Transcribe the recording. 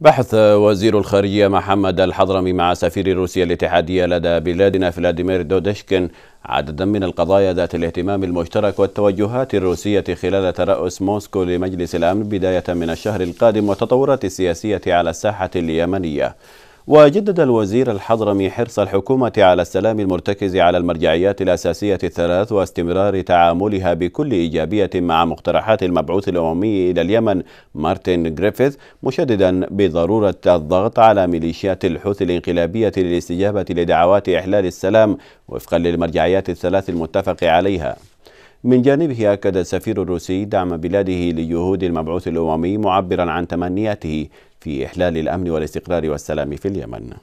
بحث وزير الخارجية محمد الحضرمي مع سفير روسيا الاتحادية لدى بلادنا فلاديمير دودشكن عددا من القضايا ذات الاهتمام المشترك والتوجهات الروسية خلال ترأس موسكو لمجلس الأمن بداية من الشهر القادم والتطورات السياسية على الساحة اليمنية وجدد الوزير الحضرمي حرص الحكومة على السلام المرتكز على المرجعيات الأساسية الثلاث واستمرار تعاملها بكل إيجابية مع مقترحات المبعوث الأممي إلى اليمن مارتن جريفيث مشددا بضرورة الضغط على ميليشيات الحوثي الانقلابية للاستجابة لدعوات إحلال السلام وفقا للمرجعيات الثلاث المتفق عليها من جانبه أكد السفير الروسي دعم بلاده لجهود المبعوث الأممي معبرا عن تمنياته في إحلال الأمن والاستقرار والسلام في اليمن